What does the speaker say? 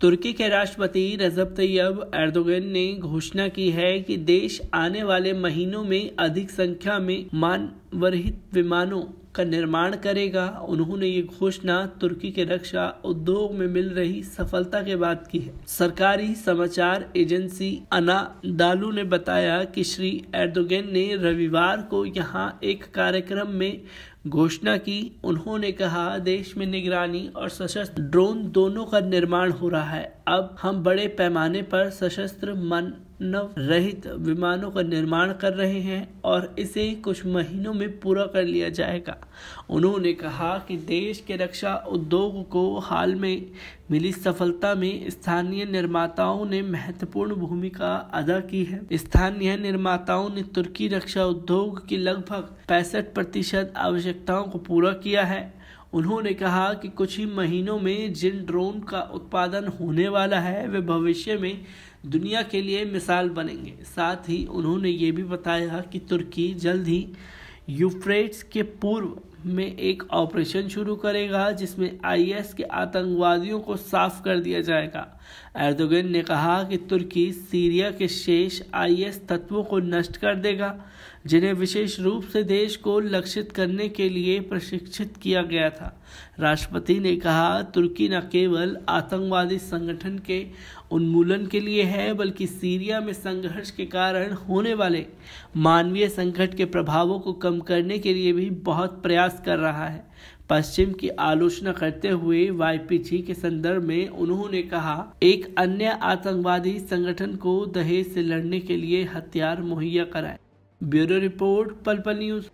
तुर्की के राष्ट्रपति रजब तैयब एर्दोगन ने घोषणा की है कि देश आने वाले महीनों में अधिक संख्या में मानवरहित विमानों का निर्माण करेगा उन्होंने ये घोषणा तुर्की के रक्षा उद्योग में मिल रही सफलता के बाद की है सरकारी समाचार एजेंसी अना दालू ने बताया कि श्री एर्दोगेन ने रविवार को यहाँ एक कार्यक्रम में घोषणा की उन्होंने कहा देश में निगरानी और सशस्त्र ड्रोन दोनों का निर्माण हो रहा है अब हम बड़े पैमाने पर सशस्त्र मन नव रहित विमानों का निर्माण कर रहे हैं और इसे कुछ महीनों में पूरा कर लिया जाएगा उन्होंने कहा कि देश के रक्षा उद्योग को हाल में मिली सफलता में स्थानीय निर्माताओं ने महत्वपूर्ण भूमिका अदा की है स्थानीय निर्माताओं ने तुर्की रक्षा उद्योग की लगभग पैंसठ प्रतिशत आवश्यक आवश्यकताओं को पूरा किया है उन्होंने कहा कि कुछ ही महीनों में जिन ड्रोन का उत्पादन होने वाला है वे भविष्य में दुनिया के लिए मिसाल बनेंगे साथ ही उन्होंने ये भी बताया कि तुर्की जल्द ही यूफ्रेट्स के पूर्व में एक ऑपरेशन शुरू करेगा जिसमें आईएस के आतंकवादियों को साफ कर दिया जाएगा एर्दोगन ने कहा कि तुर्की सीरिया के शेष आईएस तत्वों को नष्ट कर देगा जिन्हें विशेष रूप से देश को लक्षित करने के लिए प्रशिक्षित किया गया था राष्ट्रपति ने कहा तुर्की न केवल आतंकवादी संगठन के उन्मूलन के लिए है बल्कि सीरिया में संघर्ष के कारण होने वाले मानवीय संकट के प्रभावों को कम करने के लिए भी बहुत प्रयास प्रयास कर रहा है पश्चिम की आलोचना करते हुए वाई के संदर्भ में उन्होंने कहा एक अन्य आतंकवादी संगठन को दहेज से लड़ने के लिए हथियार मुहैया कराए ब्यूरो रिपोर्ट पलपल न्यूज